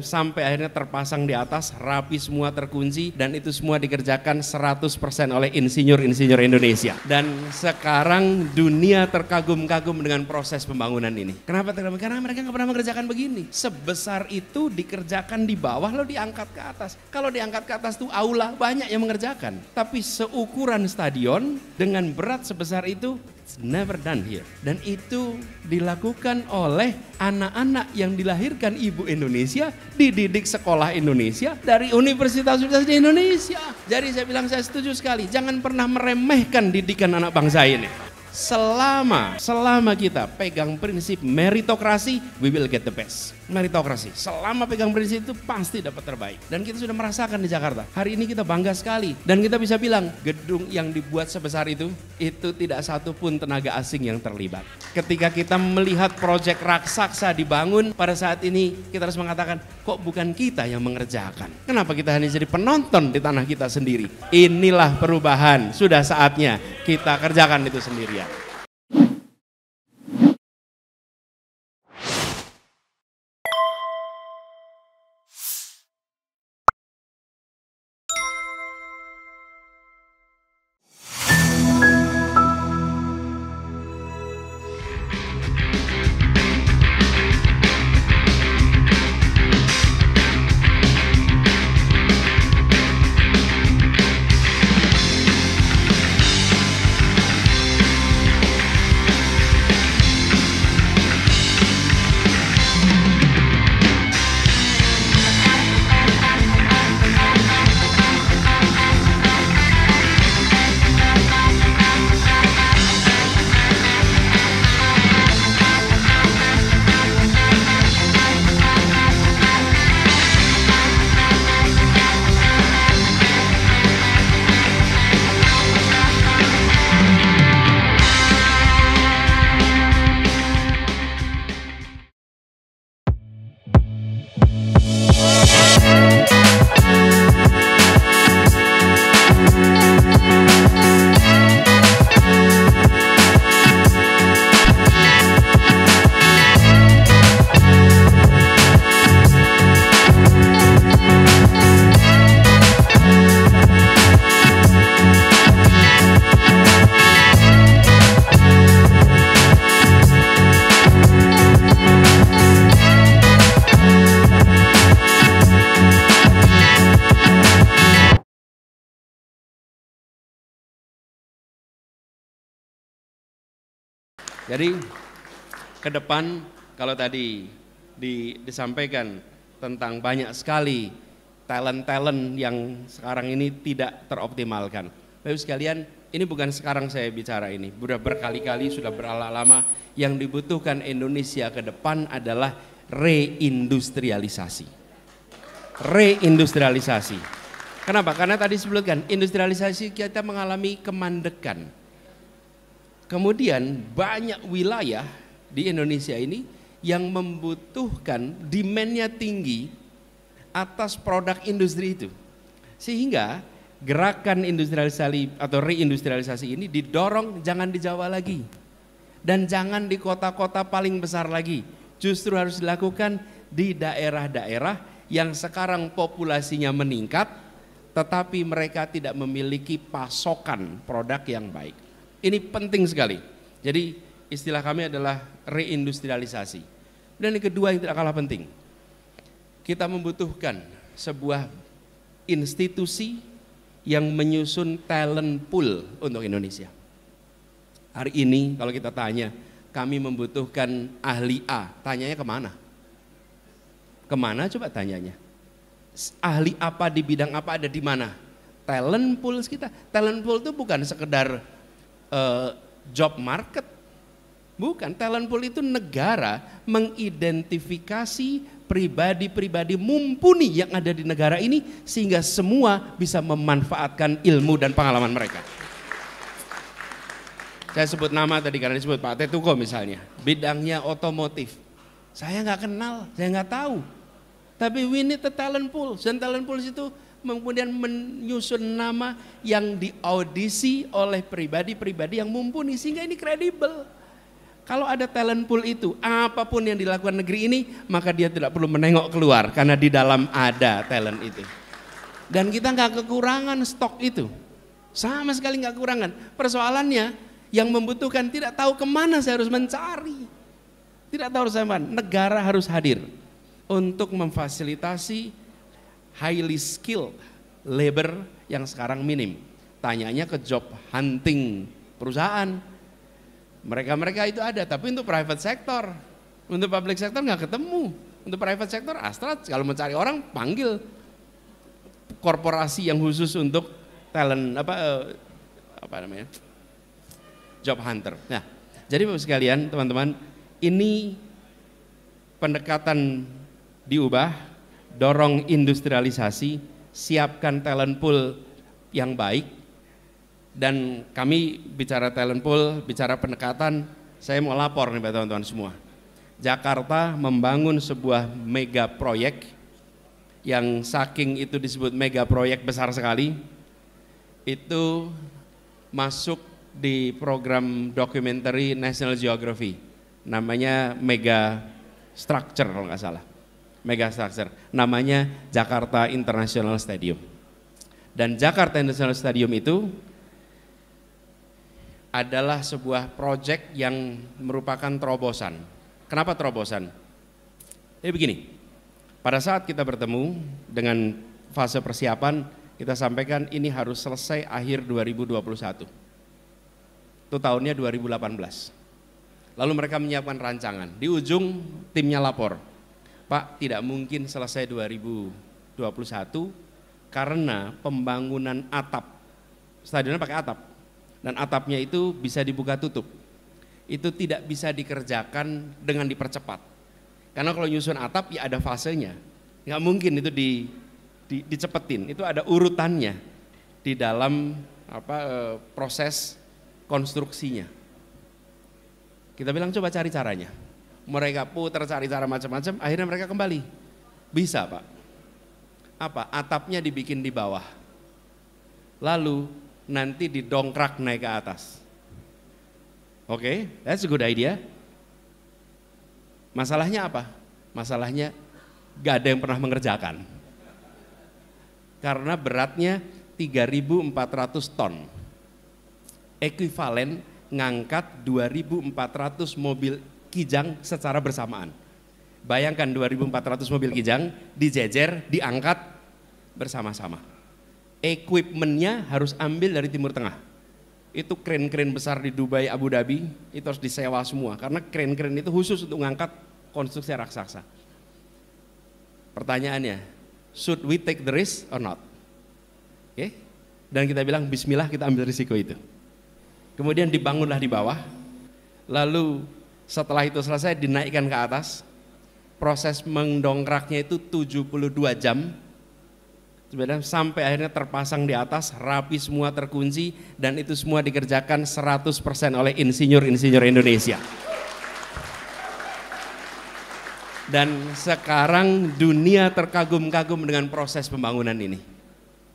sampai akhirnya terpasang di atas, rapi semua terkunci dan itu semua dikerjakan 100% oleh insinyur-insinyur Indonesia. Dan sekarang dunia terkagum-kagum dengan proses pembangunan ini. Kenapa terkagum? Karena mereka nggak pernah mengerjakan begini. Sebesar itu dikerjakan di bawah lalu diangkat ke atas. Kalau diangkat ke atas tuh aula banyak yang mengerjakan. Tapi seukuran stadion dengan berat sebesar itu It's never done here. Dan itu dilakukan oleh anak-anak yang dilahirkan ibu Indonesia, dididik sekolah Indonesia dari universitas-universitas di Indonesia. Jadi saya bilang saya setuju sekali, jangan pernah meremehkan didikan anak bangsa ini. Selama selama kita pegang prinsip meritokrasi, we will get the best meritokrasi. Selama pegang prinsip itu pasti dapat terbaik. Dan kita sudah merasakan di Jakarta. Hari ini kita bangga sekali. Dan kita bisa bilang gedung yang dibuat sebesar itu, itu tidak satu pun tenaga asing yang terlibat. Ketika kita melihat proyek raksasa dibangun, pada saat ini kita harus mengatakan, kok bukan kita yang mengerjakan? Kenapa kita hanya jadi penonton di tanah kita sendiri? Inilah perubahan, sudah saatnya kita kerjakan itu sendirian. Jadi ke depan kalau tadi di, disampaikan tentang banyak sekali talent-talent yang sekarang ini tidak teroptimalkan. Bapak sekalian, ini bukan sekarang saya bicara ini, sudah berkali-kali, sudah berlama-lama. Yang dibutuhkan Indonesia ke depan adalah reindustrialisasi. Reindustrialisasi. Kenapa? Karena tadi sebelumnya industrialisasi kita mengalami kemandekan Kemudian banyak wilayah di Indonesia ini yang membutuhkan demandnya tinggi atas produk industri itu. Sehingga gerakan industrialisasi atau reindustrialisasi ini didorong jangan di Jawa lagi. Dan jangan di kota-kota paling besar lagi. Justru harus dilakukan di daerah-daerah yang sekarang populasinya meningkat tetapi mereka tidak memiliki pasokan produk yang baik. Ini penting sekali. Jadi istilah kami adalah reindustrialisasi. Dan yang kedua yang tidak kalah penting, kita membutuhkan sebuah institusi yang menyusun talent pool untuk Indonesia. Hari ini kalau kita tanya, kami membutuhkan ahli A, tanyanya kemana? Kemana coba tanyanya? Ahli apa di bidang apa ada di mana? Talent pool kita. Talent pool itu bukan sekedar uh, job market. Bukan, talent pool itu negara mengidentifikasi pribadi-pribadi mumpuni yang ada di negara ini sehingga semua bisa memanfaatkan ilmu dan pengalaman mereka. Saya sebut nama tadi karena disebut Pak Tetuko misalnya, bidangnya otomotif. Saya nggak kenal, saya nggak tahu. Tapi we need a talent pool, dan talent pool itu kemudian menyusun nama yang diaudisi oleh pribadi-pribadi yang mumpuni sehingga ini kredibel. Kalau ada talent pool itu, apapun yang dilakukan negeri ini, maka dia tidak perlu menengok keluar karena di dalam ada talent itu. Dan kita nggak kekurangan stok itu, sama sekali nggak kekurangan. Persoalannya yang membutuhkan tidak tahu kemana saya harus mencari, tidak tahu saya mana. Negara harus hadir untuk memfasilitasi highly skilled labor yang sekarang minim. Tanyanya ke job hunting perusahaan. Mereka-mereka itu ada, tapi untuk private sector. Untuk public sector nggak ketemu. Untuk private sector Astra kalau mencari orang panggil korporasi yang khusus untuk talent apa eh, apa namanya? job hunter. Nah, jadi Bapak sekalian, teman-teman, ini pendekatan diubah dorong industrialisasi, siapkan talent pool yang baik, dan kami bicara talent pool, bicara pendekatan, saya mau lapor nih teman-teman semua. Jakarta membangun sebuah mega proyek yang saking itu disebut mega proyek besar sekali, itu masuk di program dokumenter National Geography, namanya mega structure kalau nggak salah megastructure. Namanya Jakarta International Stadium. Dan Jakarta International Stadium itu adalah sebuah proyek yang merupakan terobosan. Kenapa terobosan? Jadi eh, begini, pada saat kita bertemu dengan fase persiapan, kita sampaikan ini harus selesai akhir 2021. Itu tahunnya 2018. Lalu mereka menyiapkan rancangan. Di ujung timnya lapor, Pak tidak mungkin selesai 2021 karena pembangunan atap. Stadionnya pakai atap dan atapnya itu bisa dibuka tutup. Itu tidak bisa dikerjakan dengan dipercepat. Karena kalau nyusun atap ya ada fasenya. Nggak mungkin itu di, di dicepetin. Itu ada urutannya di dalam apa eh, proses konstruksinya. Kita bilang coba cari caranya. Mereka putar cari cara macam-macam, akhirnya mereka kembali. Bisa pak. Apa? Atapnya dibikin di bawah. Lalu nanti didongkrak naik ke atas. Oke, okay, that's a good idea. Masalahnya apa? Masalahnya gak ada yang pernah mengerjakan. Karena beratnya 3.400 ton. Ekuivalen ngangkat 2.400 mobil Kijang secara bersamaan. Bayangkan 2.400 mobil Kijang dijejer, diangkat bersama-sama. Equipmentnya harus ambil dari Timur Tengah. Itu keren-keren besar di Dubai, Abu Dhabi, itu harus disewa semua. Karena keren-keren itu khusus untuk mengangkat konstruksi raksasa. Pertanyaannya, should we take the risk or not? Oke? Okay? Dan kita bilang bismillah kita ambil risiko itu. Kemudian dibangunlah di bawah. Lalu setelah itu selesai dinaikkan ke atas. Proses mendongkraknya itu 72 jam. Sebenarnya sampai akhirnya terpasang di atas, rapi semua terkunci dan itu semua dikerjakan 100% oleh insinyur-insinyur Indonesia. Dan sekarang dunia terkagum-kagum dengan proses pembangunan ini.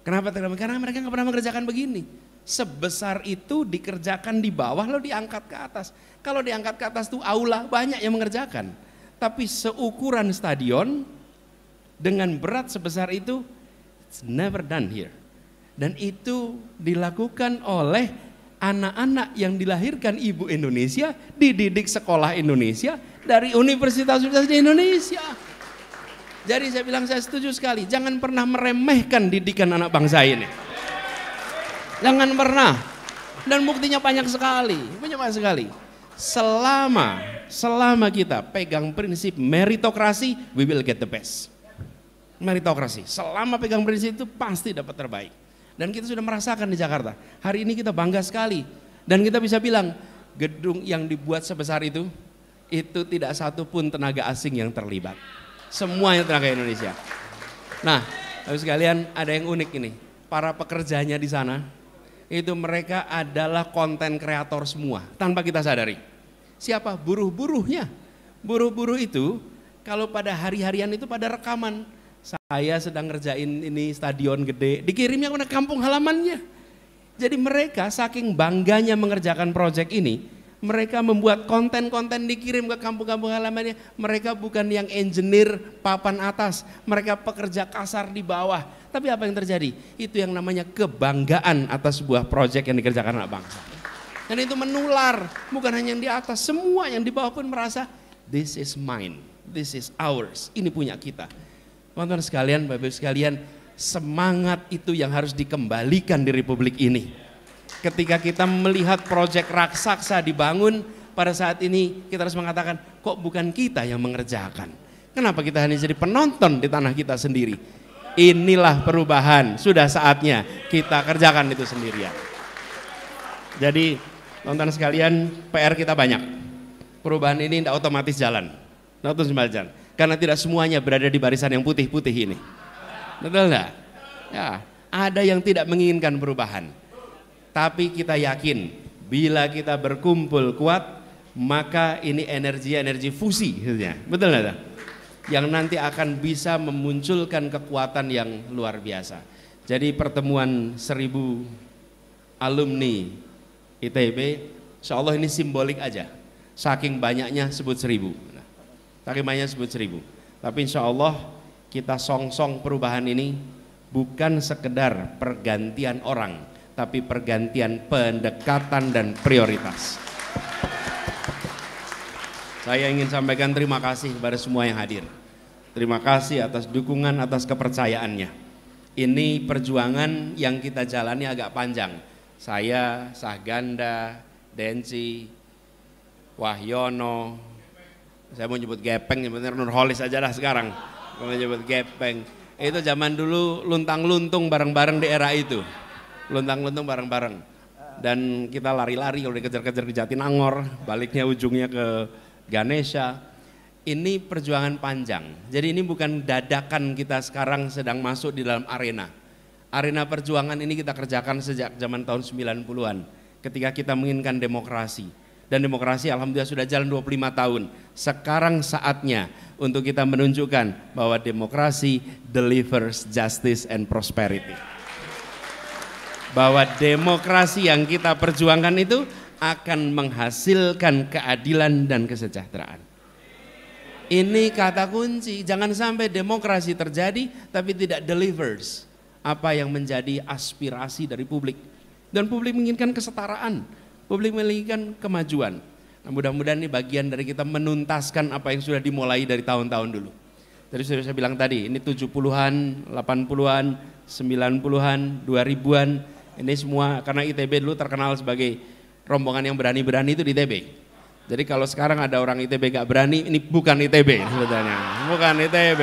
Kenapa? Karena mereka nggak pernah mengerjakan begini sebesar itu dikerjakan di bawah lalu diangkat ke atas. Kalau diangkat ke atas tuh aula banyak yang mengerjakan. Tapi seukuran stadion dengan berat sebesar itu it's never done here. Dan itu dilakukan oleh anak-anak yang dilahirkan ibu Indonesia, dididik sekolah Indonesia dari universitas-universitas di Indonesia. Jadi saya bilang saya setuju sekali, jangan pernah meremehkan didikan anak bangsa ini. Jangan pernah. Dan buktinya banyak sekali, banyak sekali. Selama, selama kita pegang prinsip meritokrasi, we will get the best. Meritokrasi, selama pegang prinsip itu pasti dapat terbaik. Dan kita sudah merasakan di Jakarta. Hari ini kita bangga sekali. Dan kita bisa bilang, gedung yang dibuat sebesar itu, itu tidak satu pun tenaga asing yang terlibat. Semuanya tenaga Indonesia. Nah, tapi sekalian ada yang unik ini. Para pekerjanya di sana itu mereka adalah konten kreator semua tanpa kita sadari. Siapa? Buruh-buruhnya. Buruh-buruh itu kalau pada hari-harian itu pada rekaman. Saya sedang ngerjain ini stadion gede, dikirimnya ke kampung halamannya. Jadi mereka saking bangganya mengerjakan proyek ini, mereka membuat konten-konten dikirim ke kampung-kampung halamannya. Mereka bukan yang engineer papan atas. Mereka pekerja kasar di bawah. Tapi apa yang terjadi? Itu yang namanya kebanggaan atas sebuah proyek yang dikerjakan anak bangsa. Dan itu menular. Bukan hanya yang di atas. Semua yang di bawah pun merasa, this is mine. This is ours. Ini punya kita. Teman-teman sekalian, Bapak-Ibu sekalian, semangat itu yang harus dikembalikan di Republik ini ketika kita melihat proyek raksasa dibangun pada saat ini kita harus mengatakan kok bukan kita yang mengerjakan. Kenapa kita hanya jadi penonton di tanah kita sendiri? Inilah perubahan, sudah saatnya kita kerjakan itu sendirian. Jadi nonton sekalian PR kita banyak. Perubahan ini tidak otomatis jalan. Nonton sembaljan. Karena tidak semuanya berada di barisan yang putih-putih ini. Betul nggak? Ya, ada yang tidak menginginkan perubahan tapi kita yakin bila kita berkumpul kuat maka ini energi-energi fusi maksudnya, Betul enggak? Yang nanti akan bisa memunculkan kekuatan yang luar biasa. Jadi pertemuan seribu alumni ITB, insya Allah ini simbolik aja. Saking banyaknya sebut seribu. Nah, saking banyak sebut seribu. Tapi insya Allah kita song-song perubahan ini bukan sekedar pergantian orang, tapi pergantian pendekatan dan prioritas. Saya ingin sampaikan terima kasih kepada semua yang hadir. Terima kasih atas dukungan, atas kepercayaannya. Ini perjuangan yang kita jalani agak panjang. Saya, Sahganda, Denci, Wahyono, saya mau nyebut gepeng, sebenarnya Nurholis aja lah sekarang. Mau nyebut gepeng. Itu zaman dulu luntang-luntung bareng-bareng di era itu lontang luntung bareng-bareng. Dan kita lari-lari kalau dikejar-kejar ke Jatinangor, baliknya ujungnya ke Ganesha. Ini perjuangan panjang. Jadi ini bukan dadakan kita sekarang sedang masuk di dalam arena. Arena perjuangan ini kita kerjakan sejak zaman tahun 90-an ketika kita menginginkan demokrasi. Dan demokrasi alhamdulillah sudah jalan 25 tahun. Sekarang saatnya untuk kita menunjukkan bahwa demokrasi delivers justice and prosperity bahwa demokrasi yang kita perjuangkan itu akan menghasilkan keadilan dan kesejahteraan. Ini kata kunci, jangan sampai demokrasi terjadi tapi tidak delivers apa yang menjadi aspirasi dari publik. Dan publik menginginkan kesetaraan, publik menginginkan kemajuan. Nah, mudah-mudahan ini bagian dari kita menuntaskan apa yang sudah dimulai dari tahun-tahun dulu. Tadi sudah saya bilang tadi, ini 70-an, 80-an, 90-an, 2000-an, ini semua karena ITB dulu terkenal sebagai rombongan yang berani-berani itu di ITB. Jadi kalau sekarang ada orang ITB gak berani, ini bukan ITB sebetulnya, bukan ITB.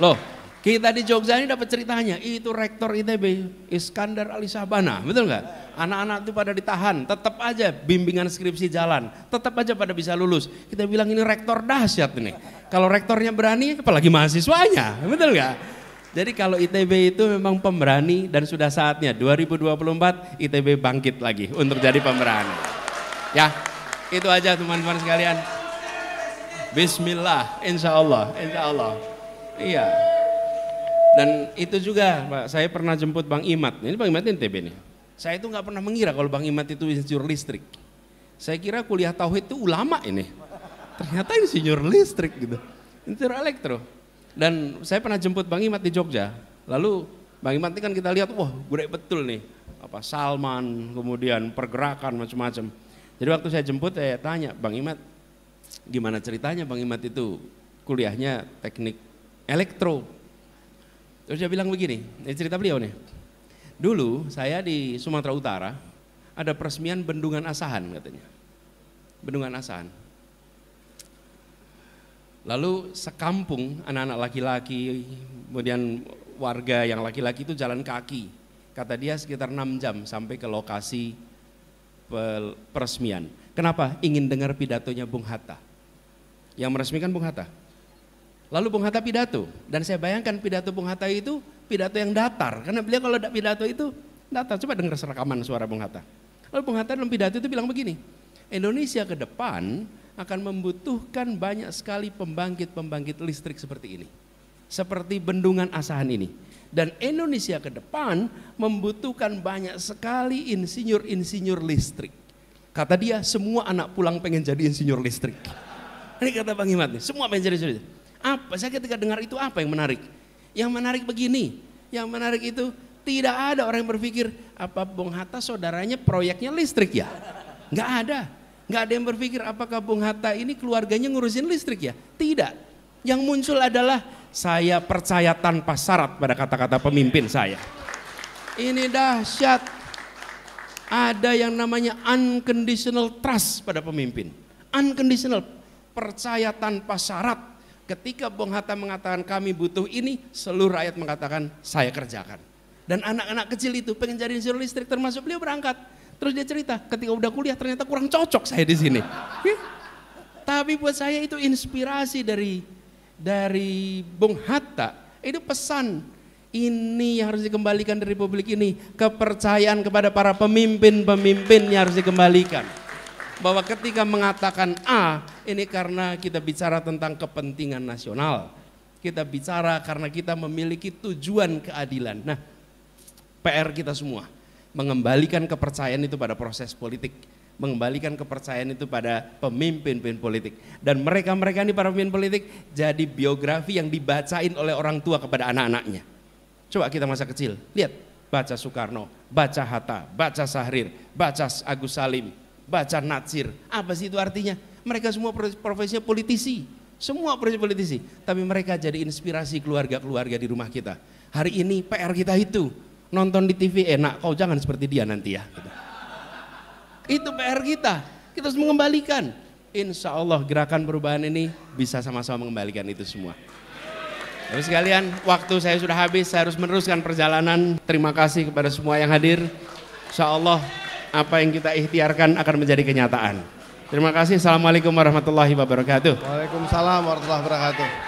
Loh, kita di Jogja ini dapat ceritanya, itu rektor ITB, Iskandar Ali Sabana, betul nggak? Anak-anak itu pada ditahan, tetap aja bimbingan skripsi jalan, tetap aja pada bisa lulus. Kita bilang ini rektor dahsyat ini. Kalau rektornya berani, apalagi mahasiswanya, betul nggak? Jadi kalau ITB itu memang pemberani dan sudah saatnya 2024 ITB bangkit lagi untuk jadi pemberani. Ya, itu aja teman-teman sekalian. Bismillah, insya Allah, insya Allah. Iya. Dan itu juga, Pak, saya pernah jemput Bang Imat. Ini Bang Imat ini ITB nih. Saya itu nggak pernah mengira kalau Bang Imat itu insinyur listrik. Saya kira kuliah tauhid itu ulama ini. Ternyata insinyur listrik gitu. Insinyur elektro. Dan saya pernah jemput Bang Imat di Jogja. Lalu Bang Imat ini kan kita lihat, wah gede betul nih. Apa Salman, kemudian pergerakan macam-macam. Jadi waktu saya jemput saya tanya, Bang Imat gimana ceritanya Bang Imat itu kuliahnya teknik elektro. Terus dia bilang begini, ini cerita beliau nih. Dulu saya di Sumatera Utara ada peresmian bendungan asahan katanya. Bendungan asahan. Lalu sekampung anak-anak laki-laki, kemudian warga yang laki-laki itu jalan kaki. Kata dia sekitar 6 jam sampai ke lokasi peresmian. Kenapa? Ingin dengar pidatonya Bung Hatta. Yang meresmikan Bung Hatta. Lalu Bung Hatta pidato. Dan saya bayangkan pidato Bung Hatta itu pidato yang datar. Karena beliau kalau tidak pidato itu datar. Coba dengar rekaman suara Bung Hatta. Lalu Bung Hatta dalam pidato itu bilang begini. Indonesia ke depan akan membutuhkan banyak sekali pembangkit-pembangkit listrik seperti ini. Seperti bendungan asahan ini. Dan Indonesia ke depan membutuhkan banyak sekali insinyur-insinyur listrik. Kata dia semua anak pulang pengen jadi insinyur listrik. Ini kata Bang Imat nih, semua pengen jadi insinyur Apa? Saya ketika dengar itu apa yang menarik? Yang menarik begini, yang menarik itu tidak ada orang yang berpikir apa Bung Hatta saudaranya proyeknya listrik ya? Nggak ada. Nggak ada yang berpikir apakah Bung Hatta ini keluarganya ngurusin listrik ya? Tidak. Yang muncul adalah saya percaya tanpa syarat pada kata-kata pemimpin saya. Ini dahsyat. Ada yang namanya unconditional trust pada pemimpin. Unconditional, percaya tanpa syarat. Ketika Bung Hatta mengatakan kami butuh ini, seluruh rakyat mengatakan saya kerjakan. Dan anak-anak kecil itu pengen jadi listrik termasuk beliau berangkat Terus dia cerita, ketika udah kuliah ternyata kurang cocok saya di sini. Tapi buat saya itu inspirasi dari dari Bung Hatta. Itu pesan ini yang harus dikembalikan dari publik ini. Kepercayaan kepada para pemimpin pemimpin yang harus dikembalikan. Bahwa ketika mengatakan A, ini karena kita bicara tentang kepentingan nasional. Kita bicara karena kita memiliki tujuan keadilan. Nah, PR kita semua mengembalikan kepercayaan itu pada proses politik, mengembalikan kepercayaan itu pada pemimpin-pemimpin politik. Dan mereka-mereka ini para pemimpin politik jadi biografi yang dibacain oleh orang tua kepada anak-anaknya. Coba kita masa kecil, lihat baca Soekarno, baca Hatta, baca Sahrir, baca Agus Salim, baca Natsir. Apa sih itu artinya? Mereka semua profesinya politisi, semua profesi politisi. Tapi mereka jadi inspirasi keluarga-keluarga di rumah kita. Hari ini PR kita itu, nonton di TV enak, eh, kau jangan seperti dia nanti ya. Gitu. Itu PR kita. Kita harus mengembalikan. Insya Allah gerakan perubahan ini bisa sama-sama mengembalikan itu semua. Terus sekalian, waktu saya sudah habis, saya harus meneruskan perjalanan. Terima kasih kepada semua yang hadir. Insya Allah apa yang kita ikhtiarkan akan menjadi kenyataan. Terima kasih. Assalamualaikum warahmatullahi wabarakatuh. Waalaikumsalam warahmatullahi wabarakatuh.